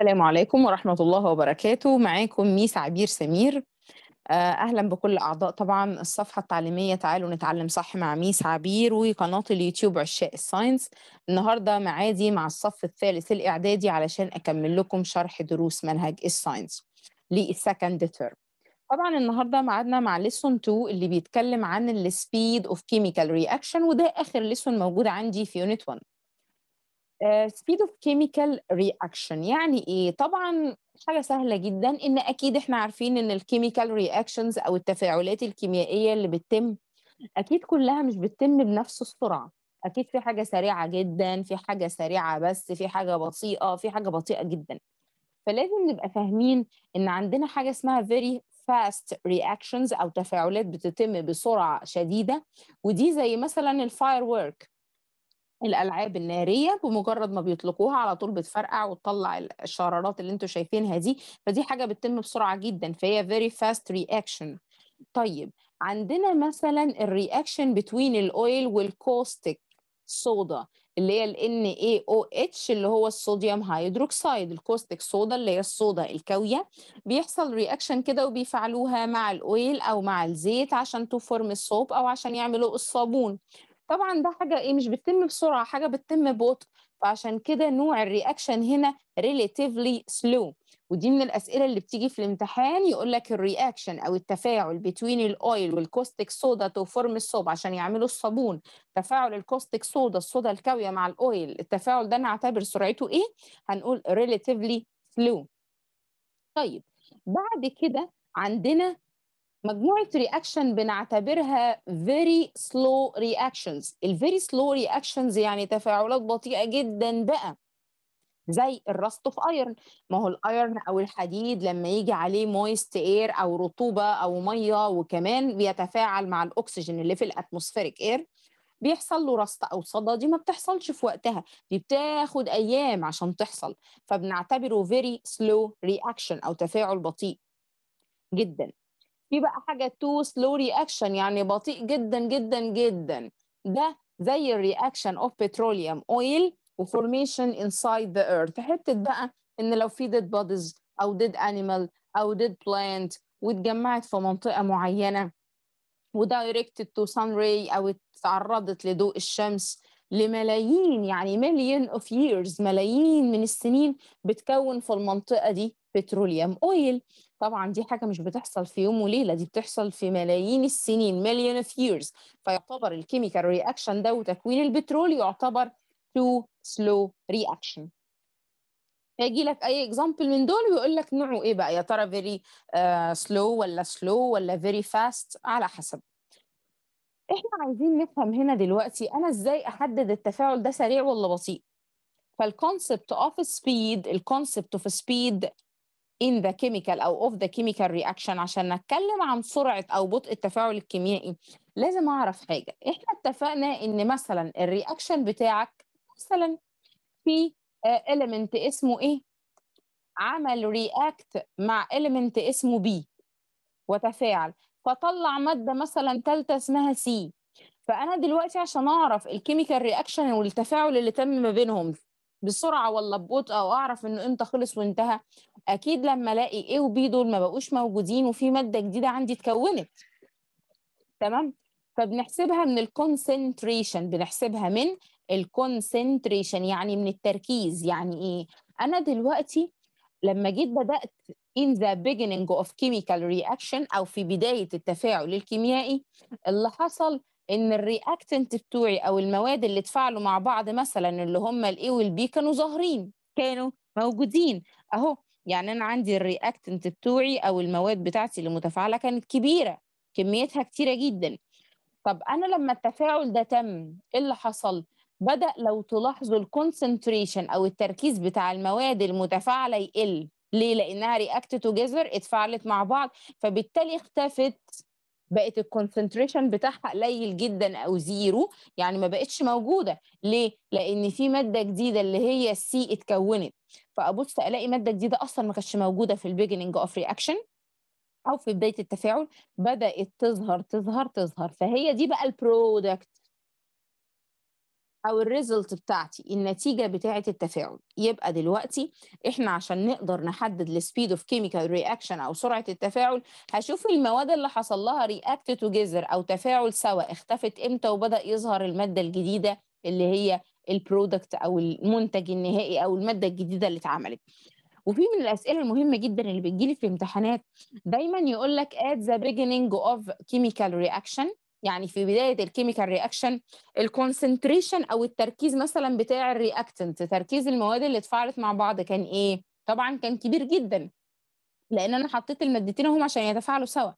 السلام عليكم ورحمة الله وبركاته معاكم ميس عبير سمير آه، أهلا بكل أعضاء طبعا الصفحة التعليمية تعالوا نتعلم صح مع ميس عبير وقناة اليوتيوب عشاق الساينس النهاردة معادي مع الصف الثالث الإعدادي علشان أكمل لكم شرح دروس منهج الساينس للسكند تيرم طبعا النهارده معادنا مع ليسون 2 اللي بيتكلم عن السبيد اوف كيميكال رياكشن وده اخر ليسون موجود عندي في يونت 1 سبيد اوف كيميكال رياكشن يعني ايه طبعا حاجه سهله جدا ان اكيد احنا عارفين ان الكيميكال رياكشنز او التفاعلات الكيميائيه اللي بتتم اكيد كلها مش بتتم بنفس السرعه اكيد في حاجه سريعه جدا في حاجه سريعه بس في حاجه بطيئه في حاجه بطيئه جدا فلازم نبقى فاهمين ان عندنا حاجه اسمها فيري فاست رياكشنز او تفاعلات بتتم بسرعه شديده ودي زي مثلا الفاير وورك الالعاب الناريه بمجرد ما بيطلقوها على طول بتفرقع وتطلع الشرارات اللي انتوا شايفينها دي فدي حاجه بتتم بسرعه جدا فهي فيري فاست رياكشن طيب عندنا مثلا الرياكشن بتوين الاويل والكوستيك صودا اللي هي ال NaOH اللي هو الصوديوم هيدروكسيد الكوستيك صودا اللي هي الصودا الكاويه بيحصل رياكشن كده وبيفعلوها مع الاويل او مع الزيت عشان فورم الصوب او عشان يعملوا الصابون طبعا ده حاجه ايه مش بتتم بسرعه حاجه بتتم ببطء فعشان كده نوع الرياكشن هنا relatively slow ودي من الاسئله اللي بتيجي في الامتحان يقول لك الرياكشن او التفاعل بين الاويل والكوستيك صودا تو فورم الصوب عشان يعملوا الصابون تفاعل الكوستيك صودا الصودا الكاويه مع الاويل التفاعل ده نعتبر سرعته ايه هنقول relatively slow طيب بعد كده عندنا مجموعة رياكشن بنعتبرها very slow reactions ال very slow reactions يعني تفاعلات بطيئة جدا بقى زي الرست اوف ايرن ما هو الايرن او الحديد لما يجي عليه مويست اير او رطوبه او ميه وكمان بيتفاعل مع الاكسجين اللي في الاتموسفيريك اير بيحصل له رست او صدى دي ما بتحصلش في وقتها دي بتاخد ايام عشان تحصل فبنعتبره very slow reaction او تفاعل بطيء جدا في بقى حاجه تو سلو رياكشن يعني بطيء جدا جدا جدا ده زي الرياكشن اوف بتروليوم اويل وفورميشن انسايد ذا ايرث حته بقى ان لو في ديد بوديز او ديد انيمال او ديد بلانت واتجمعت في منطقه معينه ودايركتد تو سان راي او اتعرضت لضوء الشمس لملايين يعني مليون اوف ييرز ملايين من السنين بتكون في المنطقه دي بتروليوم اويل طبعا دي حاجه مش بتحصل في يوم وليله دي بتحصل في ملايين السنين مليون اوف ييرز فيعتبر الكيميكال رياكشن ده وتكوين البترول يعتبر تو سلو رياكشن هيجي لك اي اكزامبل من دول ويقول لك نوعه ايه بقى يا ترى فيري سلو آه، ولا سلو ولا فيري فاست على حسب احنا عايزين نفهم هنا دلوقتي انا ازاي احدد التفاعل ده سريع ولا بطيء فالكونسبت اوف سبيد الكونسبت اوف سبيد in the chemical أو of the chemical reaction عشان نتكلم عن سرعة أو بطء التفاعل الكيميائي لازم أعرف حاجة إحنا اتفقنا إن مثلا الرياكشن بتاعك مثلا في آه، element اسمه إيه عمل رياكت مع element اسمه B وتفاعل فطلع مادة مثلا ثالثة اسمها سي فأنا دلوقتي عشان أعرف الكيميكال رياكشن والتفاعل اللي تم ما بينهم بسرعه ولا ببطء او اعرف انه امتى خلص وانتهى اكيد لما الاقي ايه وبي دول ما بقوش موجودين وفي ماده جديده عندي اتكونت تمام فبنحسبها من الكونسنتريشن بنحسبها من الكونسنتريشن يعني من التركيز يعني ايه انا دلوقتي لما جيت بدات in the beginning of chemical reaction او في بدايه التفاعل الكيميائي اللي حصل ان الرياكتنت بتوعي او المواد اللي اتفاعلوا مع بعض مثلا اللي هم الاي والبي كانوا ظاهرين كانوا موجودين اهو يعني انا عندي الرياكتنت بتوعي او المواد بتاعتي اللي متفاعله كانت كبيره كميتها كتيره جدا طب انا لما التفاعل ده تم ايه اللي حصل بدا لو تلاحظوا الكونسنتريشن او التركيز بتاع المواد المتفاعله يقل ليه لانها رياكت توجذر اتفاعلت مع بعض فبالتالي اختفت بقت الكونسنتريشن بتاعها قليل جدا او زيرو يعني ما بقتش موجوده ليه لان في ماده جديده اللي هي السي اتكونت فابص الاقي ماده جديده اصلا ما كانتش موجوده في البيجننج اوف رياكشن او في بدايه التفاعل بدات تظهر تظهر تظهر فهي دي بقى البرودكت او الريزلت بتاعتي النتيجه بتاعه التفاعل يبقى دلوقتي احنا عشان نقدر نحدد السبيد اوف كيميكال رياكشن او سرعه التفاعل هشوف المواد اللي حصل لها رياكت توجذر او تفاعل سوا اختفت امتى وبدا يظهر الماده الجديده اللي هي البرودكت او المنتج النهائي او الماده الجديده اللي اتعملت وفي من الاسئله المهمه جدا اللي بتجيلي في الامتحانات دايما يقول لك at the beginning of chemical reaction يعني في بدايه الكيميكال رياكشن الكونسنتريشن او التركيز مثلا بتاع الرياكتنت تركيز المواد اللي اتفاعلت مع بعض كان ايه طبعا كان كبير جدا لان انا حطيت المادتين هم عشان يتفاعلوا سوا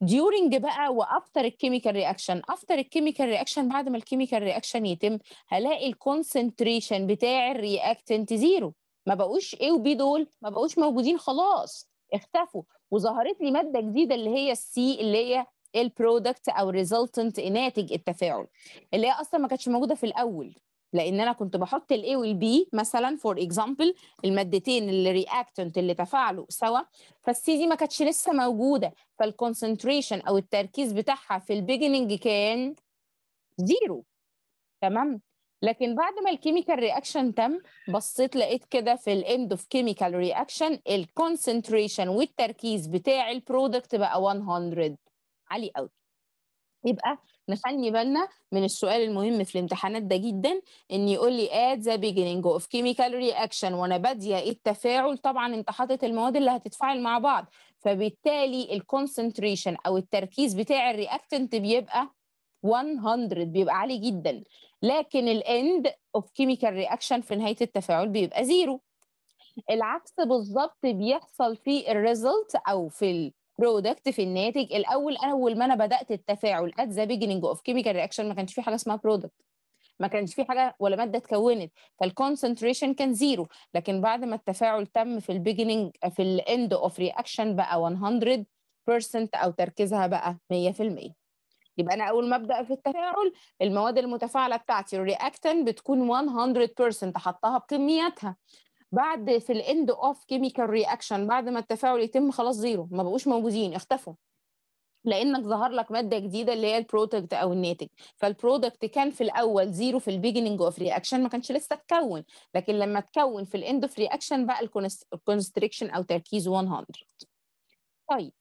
ديورنج بقى وافتر الكيميكال رياكشن افتر الكيميكال رياكشن بعد ما الكيميكال رياكشن يتم هلاقي الكونسنتريشن بتاع الرياكتنت زيرو ما بقوش ايه وبي دول ما بقوش موجودين خلاص اختفوا وظهرت لي ماده جديده اللي هي السي اللي هي البرودكت او الريزلتنت ناتج التفاعل اللي هي اصلا ما كانتش موجوده في الاول لان انا كنت بحط الاي والبي مثلا فور اكزامبل المادتين اللي رياكتنت اللي تفاعلوا سوا فالسي دي ما كانتش لسه موجوده فالكونسنتريشن او التركيز بتاعها في البيجننج كان زيرو تمام لكن بعد ما الكيميكال رياكشن تم بصيت لقيت كده في الاند اوف كيميكال رياكشن الكونسنتريشن والتركيز بتاع البرودكت بقى 100 عالي قوي يبقى نخلي بالنا من السؤال المهم في الامتحانات ده جدا ان يقول لي at the beginning of chemical reaction وانا باديه إيه التفاعل طبعا انت حاطط المواد اللي هتتفاعل مع بعض فبالتالي الكونسنتريشن او التركيز بتاع الرياكتنت بيبقى 100 بيبقى عالي جدا لكن الاند اوف كيميكال رياكشن في نهايه التفاعل بيبقى زيرو العكس بالظبط بيحصل في الريزلت او في برودكت في الناتج الاول اول ما انا بدات التفاعل ات ذا بيجننج اوف كيميكال رياكشن ما كانش في حاجه اسمها برودكت ما كانش في حاجه ولا ماده اتكونت فالكونسنتريشن كان زيرو لكن بعد ما التفاعل تم في البيجننج في الاند اوف رياكشن بقى 100% او تركيزها بقى 100% يبقى انا اول ما ابدا في التفاعل المواد المتفاعله بتاعتي الرياكتن بتكون 100% حطها بكمياتها بعد في الاند اوف كيميكال رياكشن بعد ما التفاعل يتم خلاص زيرو ما بقوش موجودين اختفوا لانك ظهر لك ماده جديده اللي هي البرودكت او الناتج فالبرودكت كان في الاول زيرو في البيجنينج اوف رياكشن ما كانش لسه اتكون لكن لما اتكون في الاند اوف رياكشن بقى الكونستريكشن او تركيز 100 طيب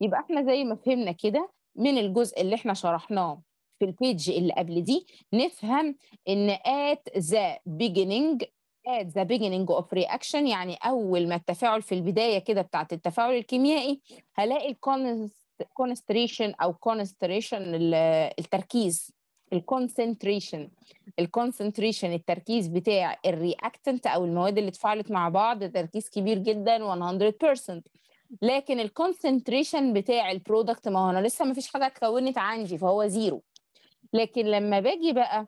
يبقى احنا زي ما فهمنا كده من الجزء اللي احنا شرحناه في البيج اللي قبل دي نفهم ان at the beginning at the beginning of reaction يعني أول ما التفاعل في البداية كده بتاعة التفاعل الكيميائي هلاقي concentration أو concentration التركيز الكونسنتريشن الكونسنتريشن التركيز بتاع الرياكتنت او المواد اللي اتفاعلت مع بعض تركيز كبير جدا 100% لكن الكونسنتريشن بتاع البرودكت ما هو انا لسه ما فيش حاجه اتكونت عندي فهو زيرو لكن لما باجي بقى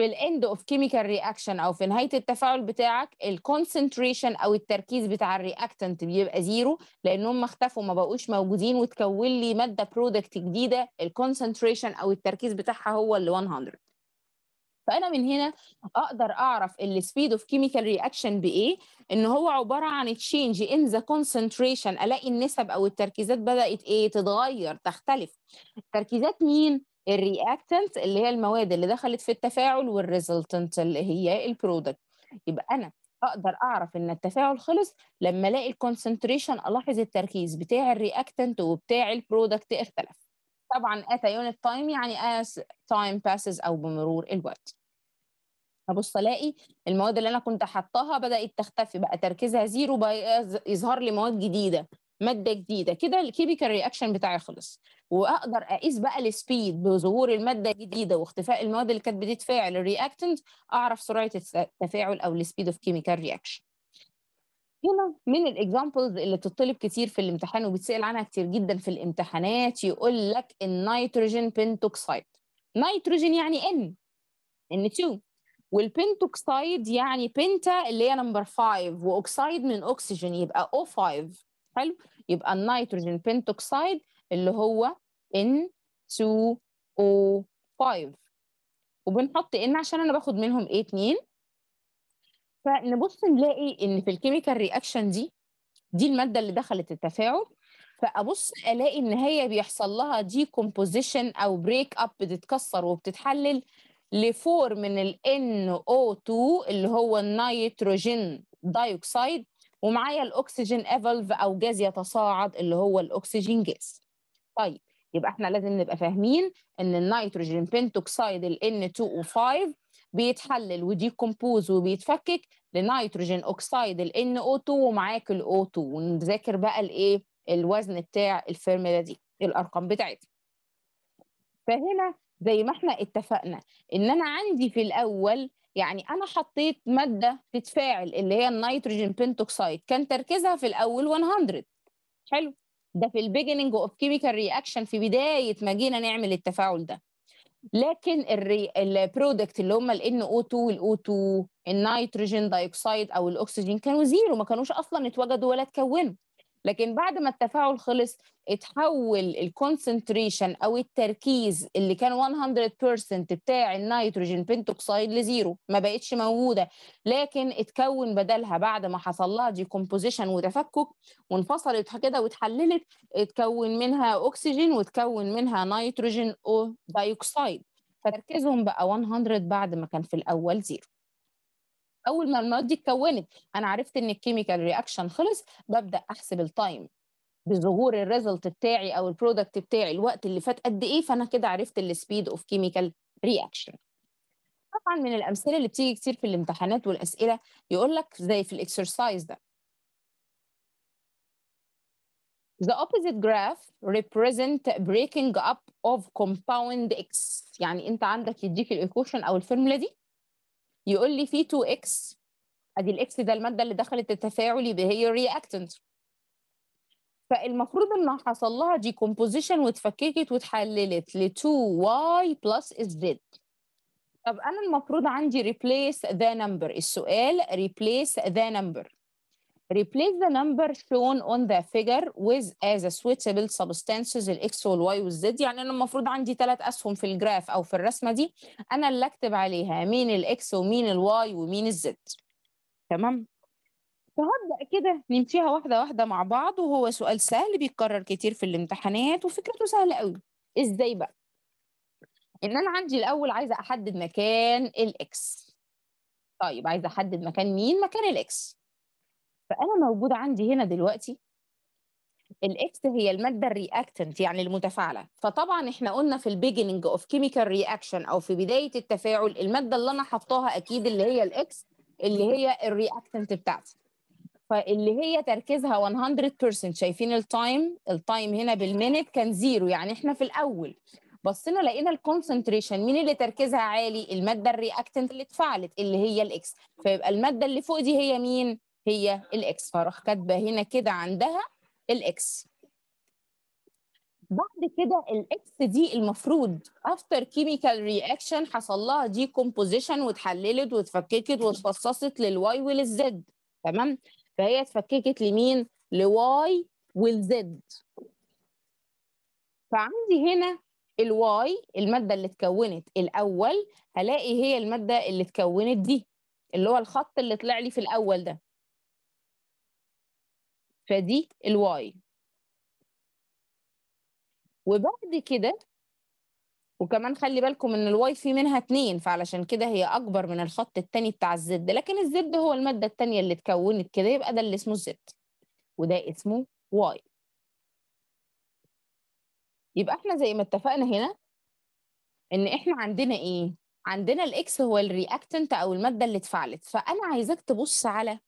في الاند اوف كيميكال رياكشن او في نهايه التفاعل بتاعك الكونسنتريشن او التركيز بتاع الرياكتنت بيبقى زيرو لان هم اختفوا ما بقوش موجودين وتكون لي ماده برودكت جديده الكونسنتريشن او التركيز بتاعها هو اللي 100 فانا من هنا اقدر اعرف السبيد اوف كيميكال رياكشن بايه ان هو عباره عن تشينج ان ذا كونسنتريشن الاقي النسب او التركيزات بدات ايه تتغير تختلف تركيزات مين الرياكتنت اللي هي المواد اللي دخلت في التفاعل والريزلتنت اللي هي البرودكت يبقى انا اقدر اعرف ان التفاعل خلص لما الاقي الكونسنتريشن الاحظ التركيز بتاع الرياكتنت وبتاع البرودكت اختلف طبعا اتا يونت تايم يعني as تايم باسز او بمرور الوقت ابص الاقي المواد اللي انا كنت حطاها بدات تختفي بقى تركيزها زيرو بقى يظهر لي مواد جديده ماده جديده كده الكيميكال رياكشن بتاعي خلص واقدر اقيس بقى السبيد بظهور الماده الجديده واختفاء المواد اللي كانت بتتفاعل الرياكتنت اعرف سرعه التفاعل او السبيد اوف كيميكال رياكشن هنا من الاكزامبلز اللي بتطلب كتير في الامتحان وبتسال عنها كتير جدا في الامتحانات يقول لك النيتروجين بنتوكسايد نيتروجين يعني ان ان 2 والبنتوكسايد يعني بنتا اللي هي نمبر 5 واوكسايد من اكسجين يبقى او 5 حلو يبقى النيتروجين بنتوكسيد اللي هو N2O5 وبنحط N عشان أنا باخد منهم إيه اتنين فنبص نلاقي إن في الكيميكال رياكشن دي دي المادة اللي دخلت التفاعل فابص الاقي ان هي بيحصل لها دي كومبوزيشن او بريك اب بتتكسر وبتتحلل لفور من ال NO2 اللي هو النيتروجين دايوكسيد ومعايا الاكسجين ايفولف او جاز يتصاعد اللي هو الاكسجين جاز طيب يبقى احنا لازم نبقى فاهمين ان النيتروجين بنتوكسيد ال N2O5 بيتحلل وديكمبوز وبيتفكك لنيتروجين اوكسيد ال NO2 ومعاك ال O2 ونذاكر بقى الايه الوزن بتاع الفورمولا دي الارقام بتاعتها فهنا زي ما احنا اتفقنا ان انا عندي في الاول يعني انا حطيت ماده تتفاعل اللي هي النيتروجين بنتوكسايد كان تركيزها في الاول 100 حلو ده في البيجننج اوف كيميكال رياكشن في بدايه ما جينا نعمل التفاعل ده لكن البرودكت اللي هم ال NO2 وال O2 النيتروجين دايوكسيد او الاكسجين كانوا زيرو ما كانوش اصلا اتوجدوا ولا اتكونوا لكن بعد ما التفاعل خلص اتحول الكونسنتريشن او التركيز اللي كان 100% بتاع النيتروجين بنتوكسيد لزيرو ما بقتش موجوده لكن اتكون بدلها بعد ما حصل لها كومبوزيشن وتفكك وانفصلت كده واتحللت اتكون منها اكسجين واتكون منها نيتروجين او دايوكسيد فتركيزهم بقى 100 بعد ما كان في الاول زيرو اول ما المواد دي اتكونت انا عرفت ان الكيميكال رياكشن خلص ببدا احسب التايم بظهور الريزلت بتاعي او البرودكت بتاعي الوقت اللي فات قد ايه فانا كده عرفت السبيد اوف كيميكال رياكشن طبعا من الامثله اللي بتيجي كتير في الامتحانات والاسئله يقول لك زي في الاكسرسايز ده The opposite graph represent breaking up of compound X يعني انت عندك يديك الايكويشن او الفورمولا دي يقول لي في 2 اكس ادي الاكس ده الماده اللي دخلت التفاعل يبقى هي رياكتنت فالمفروض انها حصل لها ديكومبوزيشن واتفككت واتحللت ل 2 واي بلس z طب انا المفروض عندي ريبليس ذا نمبر السؤال ريبليس ذا نمبر replace the number shown on the figure with as a switchable substances X Y وال Z يعني انا المفروض عندي ثلاث اسهم في الجراف او في الرسمه دي انا اللي اكتب عليها مين ال X ومين Y ومين Z تمام فهبدا كده نمشيها واحده واحده مع بعض وهو سؤال سهل بيتكرر كتير في الامتحانات وفكرته سهله قوي ازاي بقى ان انا عندي الاول عايزه احدد مكان ال X طيب عايزه احدد مكان مين مكان ال X فانا موجوده عندي هنا دلوقتي الاكس هي الماده الرياكتنت يعني المتفاعله فطبعا احنا قلنا في البيجنينج اوف كيميكال رياكشن او في بدايه التفاعل الماده اللي انا حطاها اكيد اللي هي الاكس اللي هي الرياكتنت بتاعتي فاللي هي تركيزها 100% شايفين التايم التايم هنا بالمينت كان زيرو يعني احنا في الاول بصينا لقينا الكونسنتريشن مين اللي تركيزها عالي الماده الرياكتنت اللي اتفعلت اللي هي الاكس فيبقى الماده اللي فوق دي هي مين هي الاكس فراح كاتبه هنا كده عندها الاكس بعد كده الاكس دي المفروض افتر كيميكال رياكشن حصل لها دي كومبوزيشن واتحللت واتفككت واتفصصت للواي وللزد تمام فهي اتفككت لمين لواي والزد فعندي هنا الواي الماده اللي اتكونت الاول هلاقي هي الماده اللي اتكونت دي اللي هو الخط اللي طلع لي في الاول ده فدي الواي وبعد كده وكمان خلي بالكم ان الواي في منها اتنين فعلشان كده هي اكبر من الخط التاني بتاع الزد لكن الزد هو الماده التانيه اللي اتكونت كده يبقى ده اللي اسمه الزد وده اسمه واي يبقى احنا زي ما اتفقنا هنا ان احنا عندنا ايه عندنا الاكس هو الرياكتنت او الماده اللي اتفعلت فانا عايزاك تبص على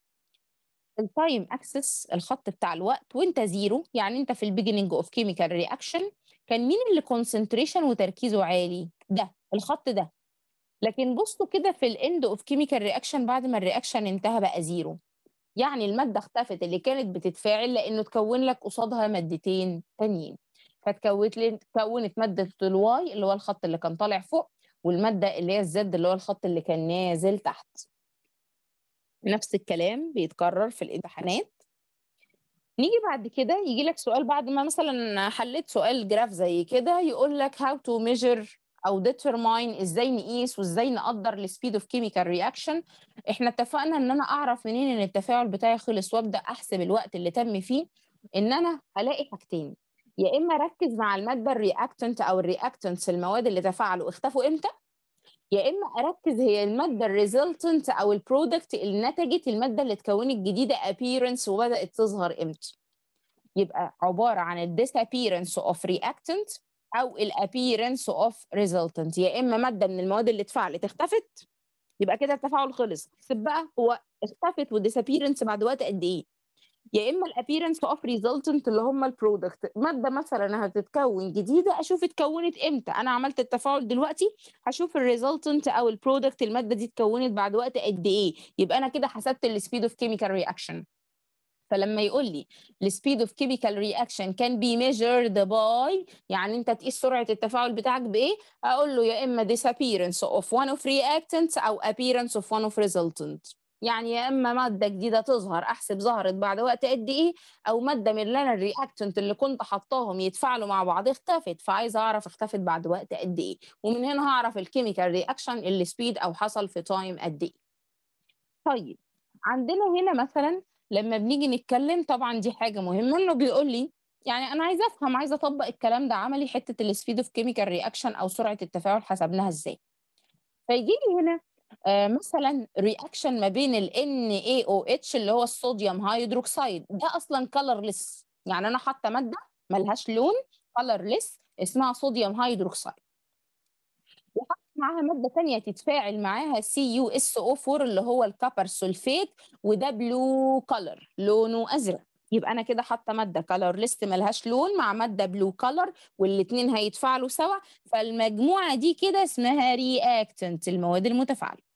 التايم اكسس الخط بتاع الوقت وانت زيرو يعني انت في البيجننج اوف كيميكال رياكشن كان مين اللي كونسنتريشن وتركيزه عالي ده الخط ده لكن بصوا كده في الاند اوف كيميكال رياكشن بعد ما الرياكشن انتهى بقى زيرو يعني الماده اختفت اللي كانت بتتفاعل لانه تكون لك قصادها مادتين تانيين فتكونت تكونت ماده الواي اللي هو الخط اللي كان طالع فوق والماده اللي هي الزد اللي هو الخط اللي كان نازل تحت نفس الكلام بيتكرر في الامتحانات نيجي بعد كده يجي لك سؤال بعد ما مثلا حليت سؤال جراف زي كده يقول لك هاو تو ميجر او ديترماين ازاي نقيس وازاي نقدر السبيد اوف كيميكال رياكشن احنا اتفقنا ان انا اعرف منين ان التفاعل بتاعي خلص وابدا احسب الوقت اللي تم فيه ان انا هلاقي حاجتين يا اما اركز مع الماده الرياكتنت او الرياكتنتس المواد اللي تفاعلوا اختفوا امتى يا اما اركز هي الماده الريزلتنت او البرودكت اللي نتجت الماده اللي اتكونت جديده appearance وبدات تظهر امتى يبقى عباره عن الديسابيرنس اوف رياكتنت او الابييرنس اوف ريزلتنت يا اما ماده من المواد اللي اتفعلت اختفت يبقى كده التفاعل خلص احسب بقى هو اختفت والديسابيرنس بعد وقت قد ايه يا اما الابيرنس اوف ريزلتنت اللي هم البرودكت ماده مثلا هتتكون جديده اشوف اتكونت امتى انا عملت التفاعل دلوقتي هشوف الريزلتنت او البرودكت الماده دي اتكونت بعد وقت قد ايه يبقى انا كده حسبت السبيد اوف كيميكال رياكشن فلما يقول لي السبيد اوف كيميكال رياكشن كان بي ميجرد باي يعني انت تقيس سرعه التفاعل بتاعك بايه اقول له يا اما disappearance of one of reactants او appearance of one of resultant يعني يا اما ماده جديده تظهر احسب ظهرت بعد وقت قد ايه او ماده من اللي انا الرياكتنت اللي كنت حطاهم يتفاعلوا مع بعض اختفت فعايزه اعرف اختفت بعد وقت قد ايه ومن هنا هعرف الكيميكال رياكشن اللي سبيد او حصل في تايم قد ايه طيب عندنا هنا مثلا لما بنيجي نتكلم طبعا دي حاجه مهمه انه بيقول لي يعني انا عايزه افهم عايزه اطبق الكلام ده عملي حته السبيد اوف كيميكال رياكشن او سرعه التفاعل حسبناها ازاي فيجي لي هنا آه، مثلا رياكشن ما بين ال NaOH اللي هو الصوديوم هيدروكسيد ده اصلا كلرلس يعني انا حاطه ماده ملهاش لون كلرلس اسمها صوديوم هيدروكسيد وحاطه معاها ماده ثانيه تتفاعل معاها سي يو اس او 4 اللي هو الكبر سولفيت وده بلو كلر لونه ازرق يبقى انا كده حاطه ماده كلر ليست ملهاش لون مع ماده بلو كلر والاثنين هيتفاعلوا سوا فالمجموعه دي كده اسمها رياكتنت المواد المتفاعله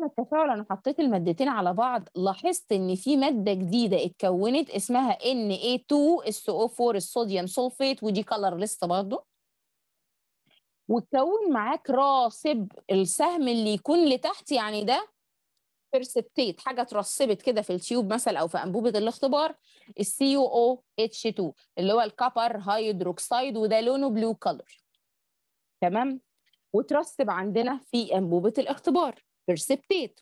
اثناء التفاعل انا حطيت المادتين على بعض لاحظت ان في ماده جديده اتكونت اسمها Na2SO4 الصوديوم سولفيت ودي لسه برضه وتكون معاك راسب السهم اللي يكون لتحت يعني ده بيرسبتيت حاجه اترسبت كده في التيوب مثلا او في انبوبه الاختبار السي او اتش 2 اللي هو الكبر هيدروكسيد وده لونه بلو كلر تمام وترسب عندنا في انبوبه الاختبار بيرسبتيت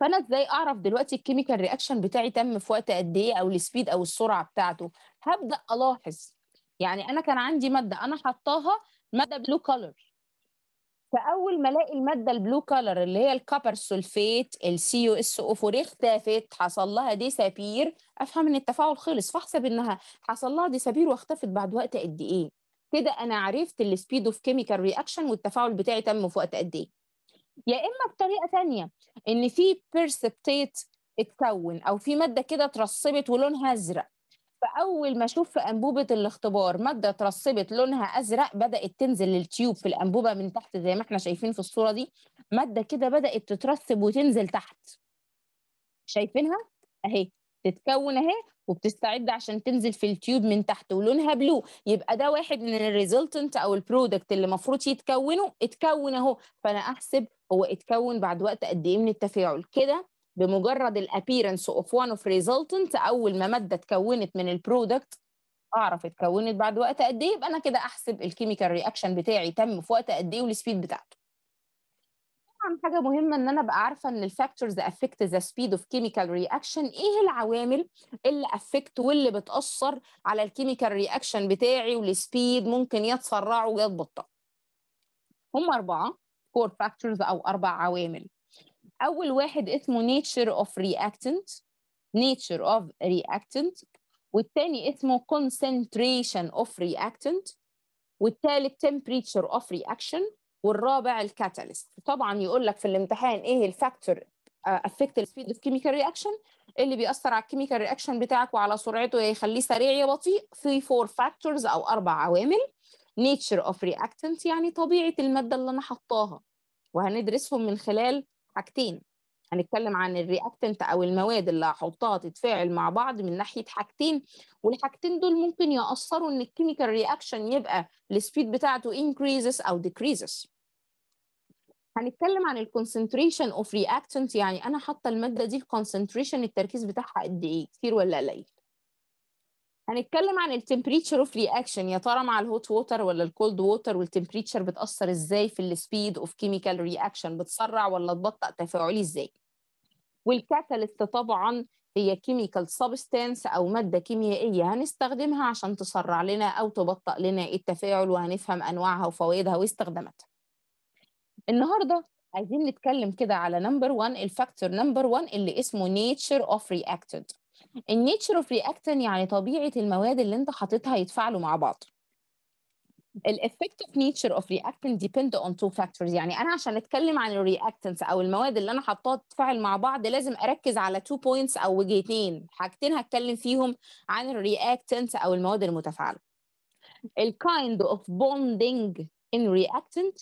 فانا ازاي اعرف دلوقتي الكيميكال رياكشن بتاعي تم في وقت قد ايه او السبيد او السرعه بتاعته هبدا الاحظ يعني انا كان عندي ماده انا حطاها ماده بلو كولر فاول ما الاقي الماده البلو كولر اللي هي الكوبر سولفيت السي يو اس او 4 اختفت حصل لها ديسابير افهم ان التفاعل خلص فاحسب انها حصل لها ديسابير واختفت بعد وقت قد ايه كده انا عرفت السبيد اوف كيميكال رياكشن والتفاعل بتاعي تم في وقت قد ايه يا اما بطريقه ثانيه ان في بيرسبتيت اتكون او في ماده كده اترسبت ولونها ازرق فاول ما اشوف في انبوبه الاختبار ماده اترسبت لونها ازرق بدات تنزل للتيوب في الانبوبه من تحت زي ما احنا شايفين في الصوره دي ماده كده بدات تترسب وتنزل تحت شايفينها اهي تتكون اهي وبتستعد عشان تنزل في التيوب من تحت ولونها بلو يبقى ده واحد من الريزلتنت او البرودكت اللي المفروض يتكونه اتكون اهو فانا احسب هو اتكون بعد وقت قد ايه من التفاعل كده بمجرد الابيرنس اوف وان اوف ريزلتنت اول ما ماده اتكونت من البرودكت اعرف اتكونت بعد وقت قد ايه يبقى انا كده احسب الكيميكال رياكشن بتاعي تم في وقت قد ايه والسبيد بتاعته طبعا حاجه مهمه ان انا ابقى عارفه ان الفاكتورز افكت ذا سبيد اوف كيميكال رياكشن ايه العوامل اللي افكت واللي بتاثر على الكيميكال رياكشن بتاعي والسبيد ممكن يتسرع ويتبطا هم اربعه فور فاكتورز او اربع عوامل اول واحد اسمه نيتشر اوف رياكتنت نيتشر اوف رياكتنت والثاني اسمه كونسنتريشن اوف رياكتنت والثالث temperature of reaction والرابع الكاتاليست طبعا يقول لك في الامتحان ايه الفاكتور افكت سبيد اوف كيميكال رياكشن اللي بيأثر على الكيميكال رياكشن بتاعك وعلى سرعته يا يخليه سريع يا بطيء في فور فاكتورز او اربع عوامل نيتشر اوف رياكتنت يعني طبيعه الماده اللي انا حطاها وهندرسهم من خلال حاجتين هنتكلم عن الرياكتنت او المواد اللي هحطها تتفاعل مع بعض من ناحيه حاجتين والحاجتين دول ممكن ياثروا ان الكيميكال رياكشن يبقى السبيد بتاعته increases او decreases هنتكلم عن الكونسنتريشن اوف رياكتنت يعني انا حاطه الماده دي الكونسنتريشن التركيز بتاعها قد ايه كتير ولا قليل هنتكلم عن التمبريتشر اوف رياكشن يا ترى مع الهوت ووتر ولا الكولد ووتر والتمبريتشر بتاثر ازاي في السبيد اوف كيميكال رياكشن بتسرع ولا تبطأ تفاعلي ازاي والكاتاليست طبعا هي كيميكال سبستانس او ماده كيميائيه هنستخدمها عشان تسرع لنا او تبطئ لنا التفاعل وهنفهم انواعها وفوائدها واستخداماتها النهارده عايزين نتكلم كده على نمبر 1 الفاكتور نمبر 1 اللي اسمه نيتشر اوف رياكتنت النيتشر اوف رياكتنت يعني طبيعه المواد اللي انت حاططها يتفاعلوا مع بعض اوف نيتشر اوف رياكتنت ديبند اون تو فاكتورز يعني انا عشان اتكلم عن الرياكتنتس او المواد اللي انا حطاها تتفاعل مع بعض لازم اركز على تو بوينتس او وجهتين حاجتين هتكلم فيهم عن الرياكتنتس او المواد المتفاعله الكايند اوف بوندنج ان رياكتنت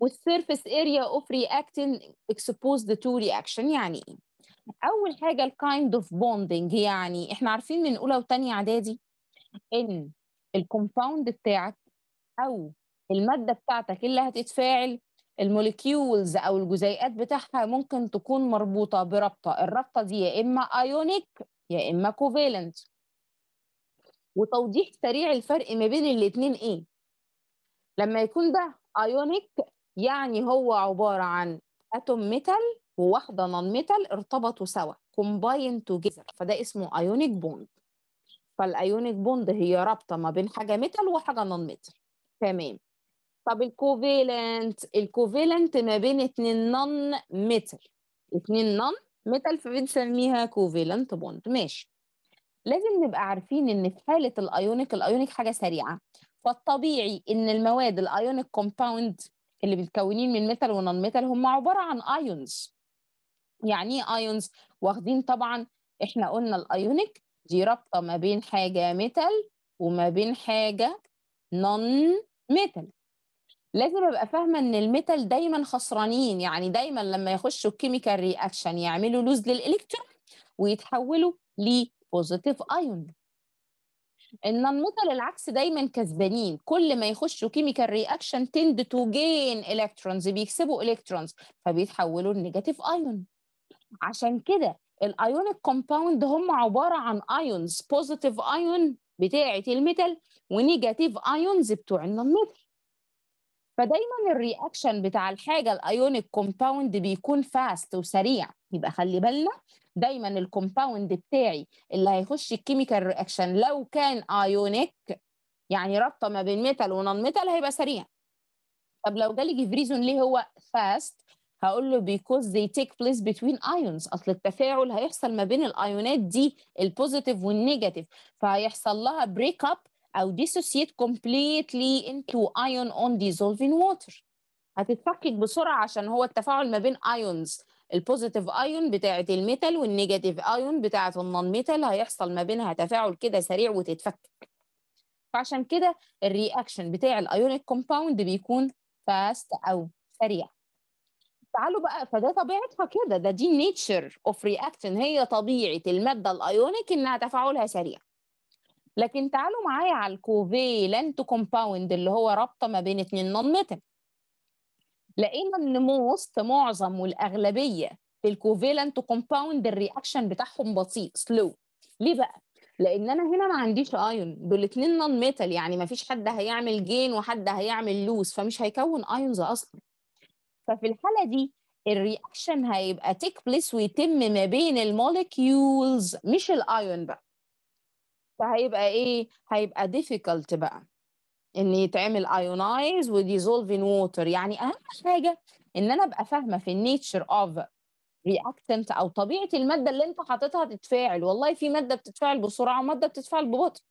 والسيرفيس اريا اوف رياكتنت اكسبوزد تو رياكشن يعني ايه اول حاجه الكايند اوف بوندنج يعني احنا عارفين من اولى وثانيه اعدادي ان الكومباوند بتاعك او الماده بتاعتك اللي هتتفاعل الموليكيولز او الجزيئات بتاعها ممكن تكون مربوطه برابطه الرابطه دي يا اما ايونيك يا اما كوفالنت وتوضيح سريع الفرق ما بين الاثنين ايه لما يكون ده ايونيك يعني هو عباره عن اتوم ميتال وواحده نون ميتال ارتبطوا سوا كومباين توجذر فده اسمه ايونيك بوند فالايونيك بوند هي رابطه ما بين حاجه ميتال وحاجه نون ميتال تمام طب الكوفيلنت الكوفيلنت ما بين اتنين نون متر اتنين نون متر فبنسميها كوفيلنت بوند ماشي لازم نبقى عارفين ان في حاله الايونيك الايونيك حاجه سريعه فالطبيعي ان المواد الايونيك كومباوند اللي متكونين من متر ونون متر هم عباره عن ايونز يعني ايه ايونز واخدين طبعا احنا قلنا الايونيك دي رابطه ما بين حاجه متل وما بين حاجه نون ميتال لازم ابقى فاهمه ان الميتال دايما خسرانين يعني دايما لما يخشوا كيميكال رياكشن يعملوا لوز للالكترون ويتحولوا لبوزيتيف ايون ان الميتال العكس دايما كسبانين كل ما يخشوا كيميكال رياكشن تند تو جين الكترونز بيكسبوا الكترونز فبيتحولوا لنيجاتيف ايون عشان كده الايونيك كومباوند هم عباره عن ايونز بوزيتيف ايون بتاعه الميتال ونيجاتيف ايونز بتوع النميتال فدايما الرياكشن بتاع الحاجه الايونيك كومباوند بيكون فاست وسريع يبقى خلي بالنا دايما الكومباوند بتاعي اللي هيخش الكيميكال رياكشن لو كان ايونيك يعني رابطه ما بين ميتال ونون ميتال هيبقى سريع طب لو جالي جيفريزون ليه هو فاست هقول له because they take place between ions اصل التفاعل هيحصل ما بين الايونات دي البوزيتيف والنيجاتيف فهيحصل لها بريك اب او dissociate completely into ion on dissolving water هتتفكك بسرعه عشان هو التفاعل ما بين ايونز البوزيتيف ايون بتاعه الميتال والنيجاتيف ايون بتاعه النون ميتال هيحصل ما بينها تفاعل كده سريع وتتفكك فعشان كده الرياكشن بتاع الايونيك كومباوند بيكون فاست او سريع تعالوا بقى فده طبيعتها كده ده دي نيتشر اوف رياكشن هي طبيعه الماده الايونيك انها تفاعلها سريع لكن تعالوا معايا على الكوفيلنت كومباوند اللي هو رابطه ما بين اتنين نون ميتال لقينا ان موست معظم والاغلبيه في الكوفيلنت كومباوند الرياكشن بتاعهم بطيء سلو ليه بقى لان انا هنا ما عنديش ايون دول اتنين نون ميتال يعني ما فيش حد هيعمل جين وحد هيعمل لوس فمش هيكون ايونز اصلا ففي الحاله دي الرياكشن هيبقى تيك بليس ويتم ما بين المولكيولز مش الايون بقى فهيبقى ايه هيبقى difficult بقى ان يتعمل ايونايز وديزولف ان ووتر يعني اهم حاجه ان انا ابقى فاهمه في النيتشر اوف رياكتنت او طبيعه الماده اللي انت حاططها تتفاعل والله في ماده بتتفاعل بسرعه وماده بتتفاعل ببطء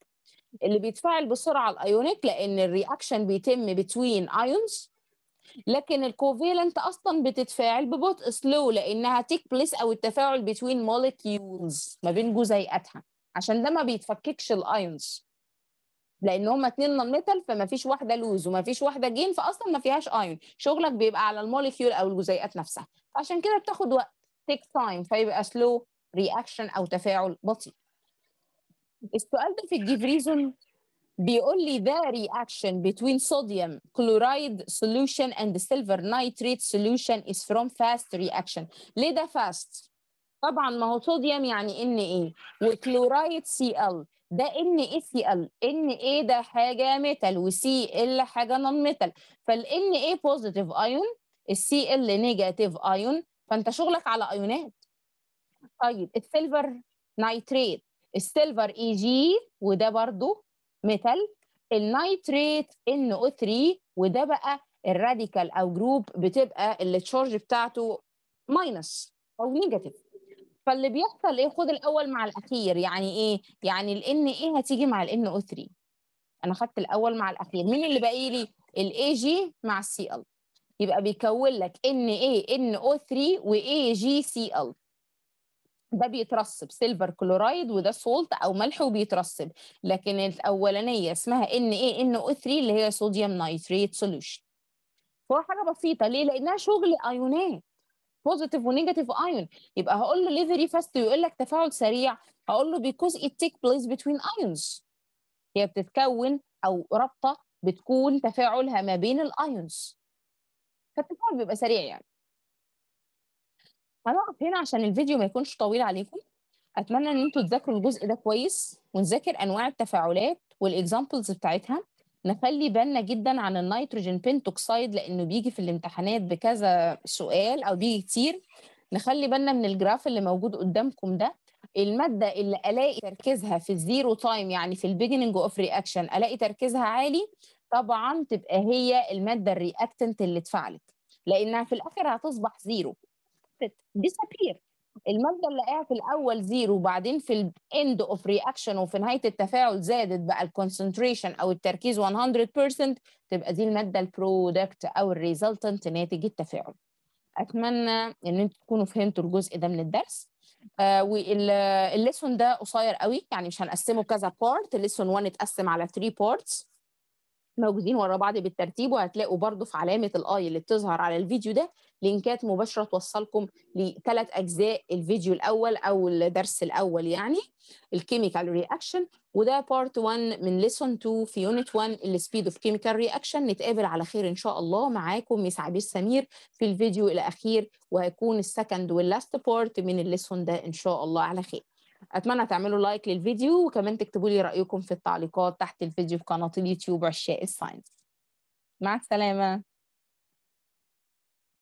اللي بيتفاعل بسرعه الايونيك لان الرياكشن بيتم بتوين ايونز لكن الكوفيلنت اصلا بتتفاعل ببطء سلو لانها تيك بليس او التفاعل بين مولكيولز ما بين جزيئاتها عشان ده ما بيتفككش الايونز لان هما اتنين نون ميتال فما فيش واحده لوز وما فيش واحده جين فاصلا ما فيهاش ايون شغلك بيبقى على المولكيول او الجزيئات نفسها عشان كده بتاخد وقت تيك تايم فيبقى سلو رياكشن او تفاعل بطيء السؤال ده في الجيف ريزون بيقول لي the reaction between sodium chloride solution and silver nitrate solution is from fast reaction ليه ده fast طبعا ما هو صوديوم يعني ان ايه وكلورايد سي ال ده ان ايه سي ال ان ايه ده حاجه ميتال وسي ال حاجه نون ميتال فالان ايه بوزيتيف ايون السي ال نيجاتيف ايون فانت شغلك على ايونات طيب السيلفر نايتريت السيلفر اي جي وده برضو ميتال النيتريت NO 3 وده بقى الراديكال او جروب بتبقى اللي التشارج بتاعته ماينس او نيجاتيف فاللي بيحصل ايه خد الاول مع الاخير يعني ايه يعني ال ان ايه هتيجي مع ان او 3 انا خدت الاول مع الاخير مين اللي باقي لي الاي جي مع السي ال يبقى بيكون لك ان اي ان او 3 واي جي سي ال ده بيترسب سيلفر كلورايد وده سولت او ملح وبيترسب لكن الاولانيه اسمها ان اي ان او 3 اللي هي صوديوم نايتريت سوليوشن هو حاجه بسيطه ليه لانها شغل ايونات بوزيتيف ونيجاتيف ايون يبقى هقول له ليه فيري فاست ويقول لك تفاعل سريع هقول له بيكوز ات تيك بليس بتوين ايونز هي بتتكون او رابطه بتكون تفاعلها ما بين الايونز فالتفاعل بيبقى سريع يعني هنقف هنا عشان الفيديو ما يكونش طويل عليكم اتمنى ان انتوا تذاكروا الجزء ده كويس ونذاكر انواع التفاعلات والاكزامبلز بتاعتها نخلي بالنا جدا عن النيتروجين بنتوكسايد لانه بيجي في الامتحانات بكذا سؤال او بيجي كتير نخلي بالنا من الجراف اللي موجود قدامكم ده الماده اللي الاقي تركيزها في الزيرو تايم يعني في البيجنينج اوف رياكشن الاقي تركيزها عالي طبعا تبقى هي الماده الرياكتنت اللي اتفعلت لانها في الاخر هتصبح زيرو precipitate ديسابير المادة اللي في الأول زيرو وبعدين في الإند أوف رياكشن وفي نهاية التفاعل زادت بقى الكونسنتريشن أو التركيز 100% تبقى دي المادة البرودكت أو الريزلتنت ناتج التفاعل. أتمنى إن أنتوا تكونوا فهمتوا الجزء ده من الدرس. آه والليسون ده قصير قوي يعني مش هنقسمه كذا بارت الليسون 1 اتقسم على 3 بارتس موجودين ورا بعض بالترتيب وهتلاقوا برضو في علامة الآي اللي بتظهر على الفيديو ده لينكات مباشره توصلكم لثلاث اجزاء الفيديو الاول او الدرس الاول يعني الكيميكال رياكشن وده بارت 1 من ليسون 2 في يونت 1 السبيد اوف كيميكال رياكشن نتقابل على خير ان شاء الله معاكم ميس عبير سمير في الفيديو الاخير وهيكون السكند واللاست بارت من الليسون ده ان شاء الله على خير اتمنى تعملوا لايك للفيديو وكمان تكتبوا لي رايكم في التعليقات تحت الفيديو في قناه اليوتيوب عشاء الساينس مع السلامه